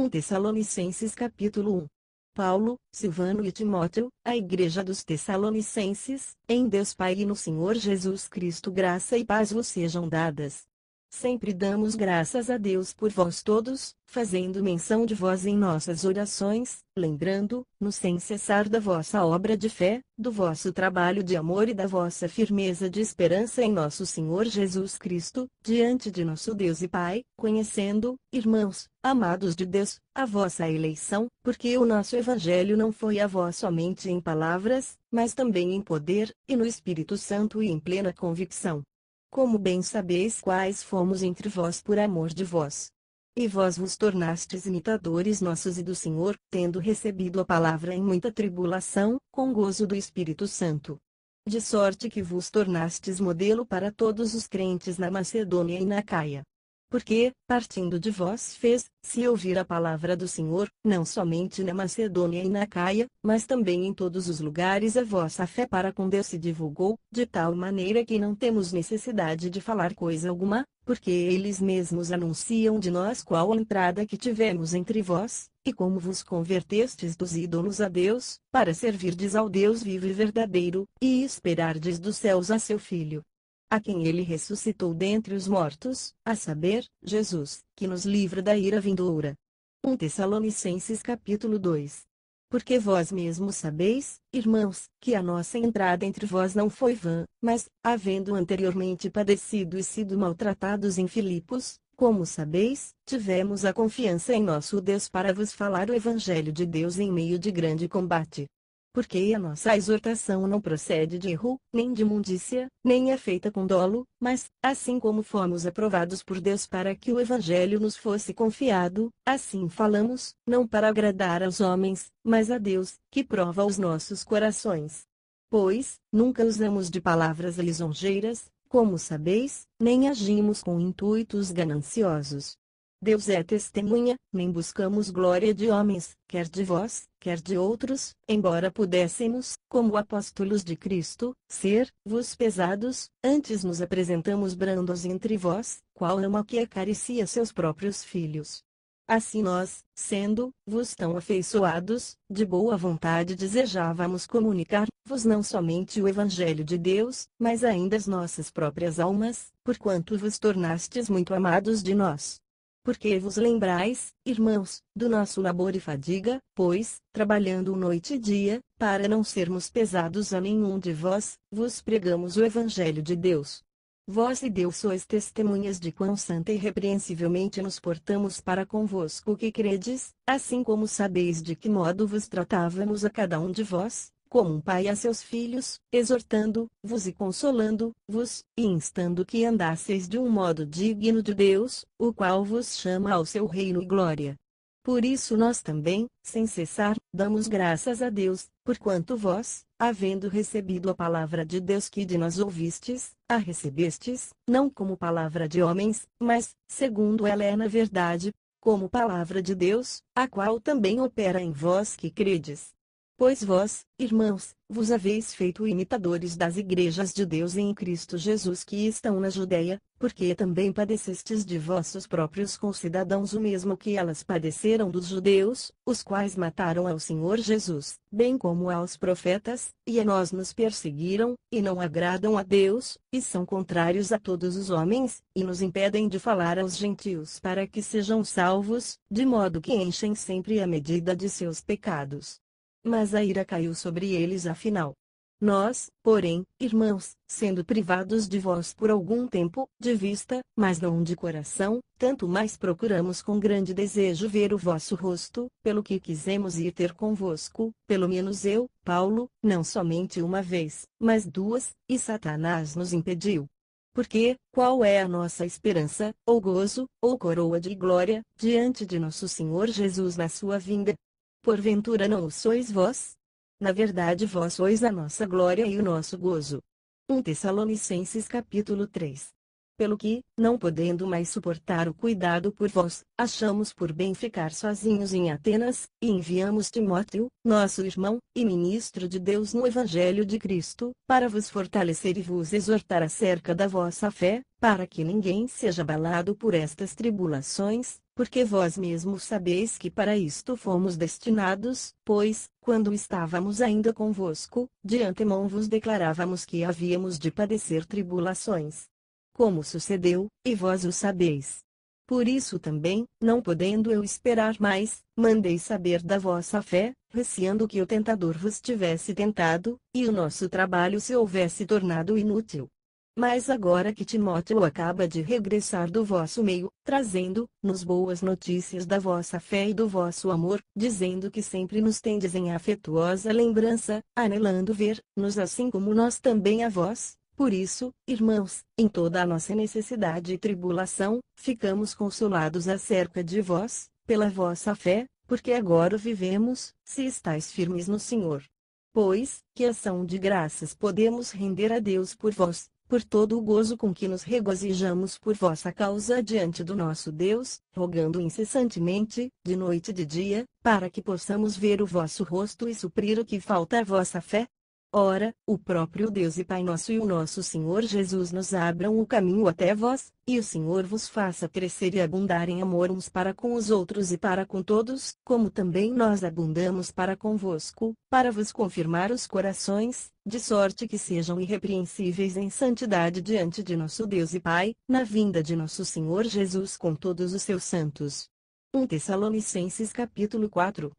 1 Tessalonicenses capítulo 1 Paulo, Silvano e Timóteo, a Igreja dos Tessalonicenses, em Deus Pai e no Senhor Jesus Cristo graça e paz vos sejam dadas. Sempre damos graças a Deus por vós todos, fazendo menção de vós em nossas orações, lembrando-nos sem cessar da vossa obra de fé, do vosso trabalho de amor e da vossa firmeza de esperança em nosso Senhor Jesus Cristo, diante de nosso Deus e Pai, conhecendo, irmãos, amados de Deus, a vossa eleição, porque o nosso Evangelho não foi a vós somente em palavras, mas também em poder, e no Espírito Santo e em plena convicção como bem sabeis quais fomos entre vós por amor de vós. E vós vos tornastes imitadores nossos e do Senhor, tendo recebido a palavra em muita tribulação, com gozo do Espírito Santo. De sorte que vos tornastes modelo para todos os crentes na Macedônia e na Caia porque, partindo de vós fez, se ouvir a palavra do Senhor, não somente na Macedônia e na Caia, mas também em todos os lugares a vossa fé para com Deus se divulgou, de tal maneira que não temos necessidade de falar coisa alguma, porque eles mesmos anunciam de nós qual a entrada que tivemos entre vós, e como vos convertestes dos ídolos a Deus, para servirdes ao Deus vivo e verdadeiro, e esperardes dos céus a seu Filho, a quem ele ressuscitou dentre os mortos, a saber, Jesus, que nos livra da ira vindoura. 1 Tessalonicenses capítulo 2 porque vós mesmos sabeis, irmãos, que a nossa entrada entre vós não foi vã, mas, havendo anteriormente padecido e sido maltratados em Filipos, como sabeis, tivemos a confiança em nosso Deus para vos falar o Evangelho de Deus em meio de grande combate porque a nossa exortação não procede de erro, nem de imundícia, nem é feita com dolo, mas, assim como fomos aprovados por Deus para que o Evangelho nos fosse confiado, assim falamos, não para agradar aos homens, mas a Deus, que prova os nossos corações. Pois, nunca usamos de palavras lisonjeiras, como sabeis, nem agimos com intuitos gananciosos. Deus é testemunha, nem buscamos glória de homens, quer de vós, quer de outros, embora pudéssemos, como apóstolos de Cristo, ser, vos pesados, antes nos apresentamos brandos entre vós, qual ama que acaricia seus próprios filhos. Assim nós, sendo, vos tão afeiçoados, de boa vontade desejávamos comunicar-vos não somente o Evangelho de Deus, mas ainda as nossas próprias almas, porquanto vos tornastes muito amados de nós porque vos lembrais, irmãos, do nosso labor e fadiga, pois, trabalhando noite e dia, para não sermos pesados a nenhum de vós, vos pregamos o Evangelho de Deus. Vós e Deus sois testemunhas de quão santa e repreensivelmente nos portamos para convosco que credes, assim como sabeis de que modo vos tratávamos a cada um de vós, como um pai a seus filhos, exortando-vos e consolando-vos, e instando que andasseis de um modo digno de Deus, o qual vos chama ao seu reino e glória. Por isso nós também, sem cessar, damos graças a Deus, porquanto vós, havendo recebido a palavra de Deus que de nós ouvistes, a recebestes, não como palavra de homens, mas, segundo ela é na verdade, como palavra de Deus, a qual também opera em vós que credes Pois vós, irmãos, vos haveis feito imitadores das igrejas de Deus em Cristo Jesus que estão na Judéia, porque também padecestes de vossos próprios concidadãos o mesmo que elas padeceram dos judeus, os quais mataram ao Senhor Jesus, bem como aos profetas, e a nós nos perseguiram, e não agradam a Deus, e são contrários a todos os homens, e nos impedem de falar aos gentios para que sejam salvos, de modo que enchem sempre a medida de seus pecados mas a ira caiu sobre eles afinal. Nós, porém, irmãos, sendo privados de vós por algum tempo, de vista, mas não de coração, tanto mais procuramos com grande desejo ver o vosso rosto, pelo que quisemos ir ter convosco, pelo menos eu, Paulo, não somente uma vez, mas duas, e Satanás nos impediu. Porque, qual é a nossa esperança, ou gozo, ou coroa de glória, diante de nosso Senhor Jesus na sua vinda? porventura não o sois vós? Na verdade vós sois a nossa glória e o nosso gozo. 1 Tessalonicenses capítulo 3 pelo que, não podendo mais suportar o cuidado por vós, achamos por bem ficar sozinhos em Atenas, e enviamos Timóteo, nosso irmão, e ministro de Deus no Evangelho de Cristo, para vos fortalecer e vos exortar acerca da vossa fé, para que ninguém seja abalado por estas tribulações, porque vós mesmo sabeis que para isto fomos destinados, pois, quando estávamos ainda convosco, de antemão vos declarávamos que havíamos de padecer tribulações. Como sucedeu, e vós o sabeis. Por isso também, não podendo eu esperar mais, mandei saber da vossa fé, receando que o tentador vos tivesse tentado, e o nosso trabalho se houvesse tornado inútil. Mas agora que Timóteo acaba de regressar do vosso meio, trazendo-nos boas notícias da vossa fé e do vosso amor, dizendo que sempre nos tendes em afetuosa lembrança, anelando ver-nos assim como nós também a vós, por isso, irmãos, em toda a nossa necessidade e tribulação, ficamos consolados acerca de vós, pela vossa fé, porque agora vivemos, se estáis firmes no Senhor. Pois, que ação de graças podemos render a Deus por vós, por todo o gozo com que nos regozijamos por vossa causa diante do nosso Deus, rogando incessantemente, de noite e de dia, para que possamos ver o vosso rosto e suprir o que falta à vossa fé, Ora, o próprio Deus e Pai nosso e o nosso Senhor Jesus nos abram o caminho até vós, e o Senhor vos faça crescer e abundar em amor uns para com os outros e para com todos, como também nós abundamos para convosco, para vos confirmar os corações, de sorte que sejam irrepreensíveis em santidade diante de nosso Deus e Pai, na vinda de nosso Senhor Jesus com todos os seus santos. 1 Tessalonicenses capítulo 4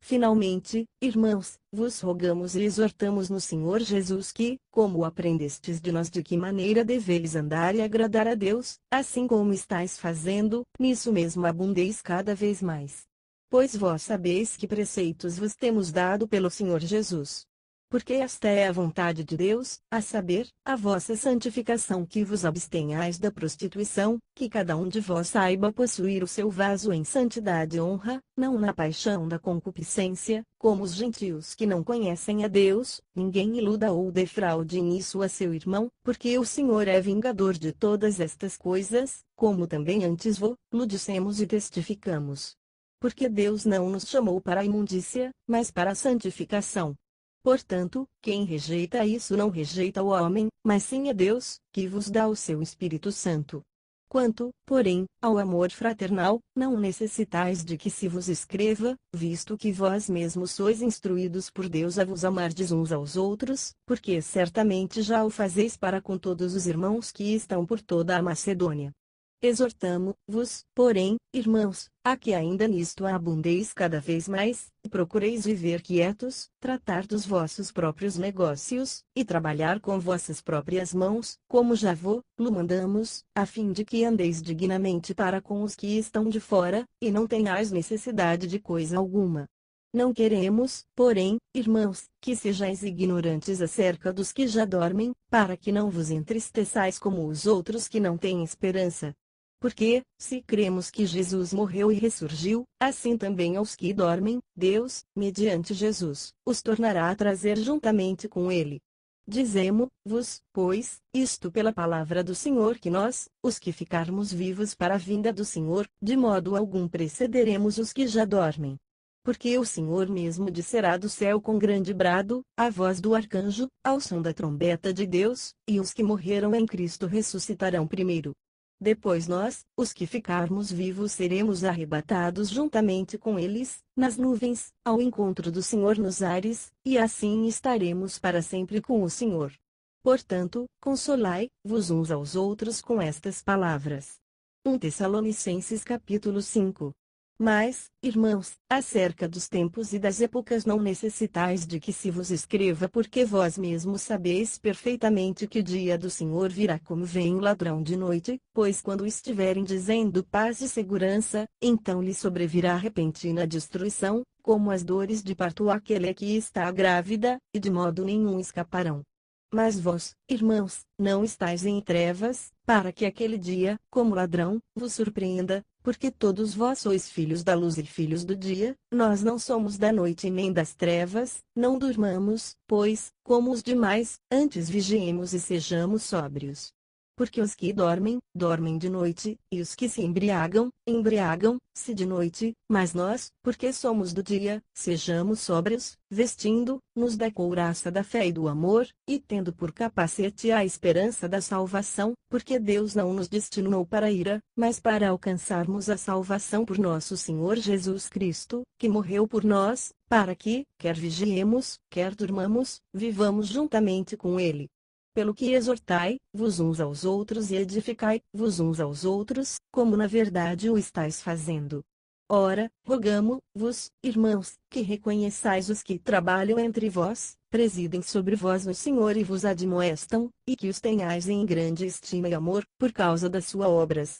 Finalmente, irmãos, vos rogamos e exortamos no Senhor Jesus que, como aprendestes de nós de que maneira deveis andar e agradar a Deus, assim como estáis fazendo, nisso mesmo abundeis cada vez mais. Pois vós sabeis que preceitos vos temos dado pelo Senhor Jesus porque esta é a vontade de Deus, a saber, a vossa santificação que vos abstenhais da prostituição, que cada um de vós saiba possuir o seu vaso em santidade e honra, não na paixão da concupiscência, como os gentios que não conhecem a Deus, ninguém iluda ou defraude nisso a seu irmão, porque o Senhor é vingador de todas estas coisas, como também antes vos dissemos e testificamos. Porque Deus não nos chamou para a imundícia, mas para a santificação. Portanto, quem rejeita isso não rejeita o homem, mas sim a Deus, que vos dá o seu Espírito Santo. Quanto, porém, ao amor fraternal, não necessitais de que se vos escreva, visto que vós mesmos sois instruídos por Deus a vos amardes uns aos outros, porque certamente já o fazeis para com todos os irmãos que estão por toda a Macedônia. Exortamo-vos, porém, irmãos, a que ainda nisto abundeis cada vez mais, e procureis viver quietos, tratar dos vossos próprios negócios, e trabalhar com vossas próprias mãos, como já vou, lo mandamos, a fim de que andeis dignamente para com os que estão de fora, e não tenhais necessidade de coisa alguma. Não queremos, porém, irmãos, que sejais ignorantes acerca dos que já dormem, para que não vos entristeçais como os outros que não têm esperança. Porque, se cremos que Jesus morreu e ressurgiu, assim também aos que dormem, Deus, mediante Jesus, os tornará a trazer juntamente com ele. Dizemo-vos, pois, isto pela palavra do Senhor que nós, os que ficarmos vivos para a vinda do Senhor, de modo algum precederemos os que já dormem. Porque o Senhor mesmo disserá do céu com grande brado, a voz do arcanjo, ao som da trombeta de Deus, e os que morreram em Cristo ressuscitarão primeiro. Depois nós, os que ficarmos vivos, seremos arrebatados juntamente com eles, nas nuvens, ao encontro do Senhor nos ares, e assim estaremos para sempre com o Senhor. Portanto, consolai-vos uns aos outros com estas palavras. 1 Tessalonicenses capítulo 5 mas, irmãos, acerca dos tempos e das épocas não necessitais de que se vos escreva, porque vós mesmos sabeis perfeitamente que o dia do Senhor virá como vem o ladrão de noite, pois quando estiverem dizendo paz e segurança, então lhe sobrevirá repentina destruição, como as dores de parto àquele que está grávida, e de modo nenhum escaparão. Mas vós, irmãos, não estáis em trevas, para que aquele dia, como ladrão, vos surpreenda, porque todos vós sois filhos da luz e filhos do dia, nós não somos da noite nem das trevas, não durmamos, pois, como os demais, antes vigiemos e sejamos sóbrios porque os que dormem, dormem de noite, e os que se embriagam, embriagam-se de noite, mas nós, porque somos do dia, sejamos sóbrios, vestindo-nos da couraça da fé e do amor, e tendo por capacete a esperança da salvação, porque Deus não nos destinou para ira, mas para alcançarmos a salvação por nosso Senhor Jesus Cristo, que morreu por nós, para que, quer vigiemos, quer durmamos, vivamos juntamente com Ele pelo que exortai, vos uns aos outros e edificai, vos uns aos outros, como na verdade o estáis fazendo. Ora, rogamo-vos, irmãos, que reconheçais os que trabalham entre vós, presidem sobre vós o Senhor e vos admoestam, e que os tenhais em grande estima e amor, por causa das suas obras.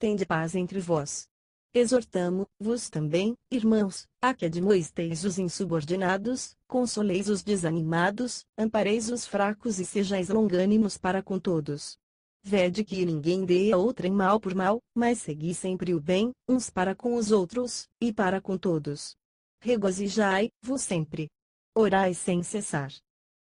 Tende paz entre vós. Exortamo-vos também, irmãos, a que admoesteis os insubordinados, consoleis os desanimados, ampareis os fracos e sejais longânimos para com todos. Vede que ninguém dê a outrem mal por mal, mas segui sempre o bem, uns para com os outros, e para com todos. Regozijai-vos sempre. Orai sem cessar.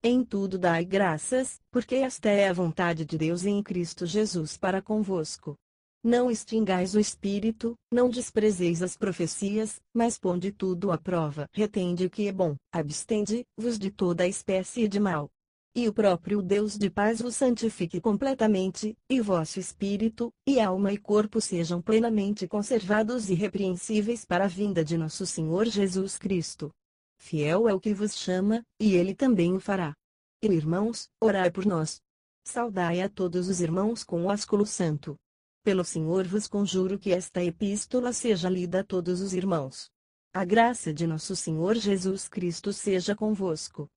Em tudo dai graças, porque esta é a vontade de Deus em Cristo Jesus para convosco. Não extingais o espírito, não desprezeis as profecias, mas ponde tudo à prova. Retende o que é bom, abstende-vos de toda espécie de mal. E o próprio Deus de paz vos santifique completamente, e vosso espírito, e alma e corpo sejam plenamente conservados e repreensíveis para a vinda de nosso Senhor Jesus Cristo. Fiel é o que vos chama, e ele também o fará. E irmãos, orai por nós. Saudai a todos os irmãos com o ósculo santo. Pelo Senhor vos conjuro que esta epístola seja lida a todos os irmãos. A graça de nosso Senhor Jesus Cristo seja convosco.